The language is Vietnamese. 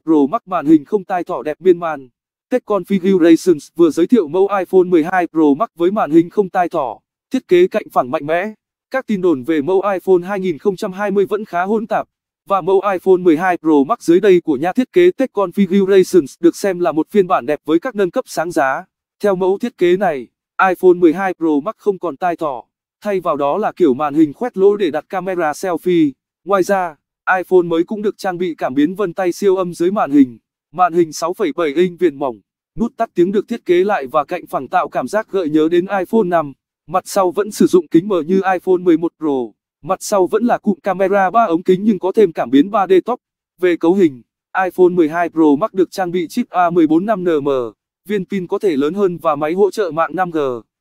Pro Max màn hình không tai thỏ đẹp miên man. Tech Configurations vừa giới thiệu mẫu iPhone 12 Pro Max với màn hình không tai thỏ, thiết kế cạnh phẳng mạnh mẽ. Các tin đồn về mẫu iPhone 2020 vẫn khá hỗn tạp, và mẫu iPhone 12 Pro Max dưới đây của nhà thiết kế Tech Configurations được xem là một phiên bản đẹp với các nâng cấp sáng giá. Theo mẫu thiết kế này, iPhone 12 Pro Max không còn tai thỏ, thay vào đó là kiểu màn hình khoét lỗ để đặt camera selfie. Ngoài ra, iPhone mới cũng được trang bị cảm biến vân tay siêu âm dưới màn hình, màn hình 6,7 inch viền mỏng, nút tắt tiếng được thiết kế lại và cạnh phẳng tạo cảm giác gợi nhớ đến iPhone 5. Mặt sau vẫn sử dụng kính mờ như iPhone 11 Pro, mặt sau vẫn là cụm camera 3 ống kính nhưng có thêm cảm biến 3D top. Về cấu hình, iPhone 12 Pro Max được trang bị chip A14 5nm, viên pin có thể lớn hơn và máy hỗ trợ mạng 5G.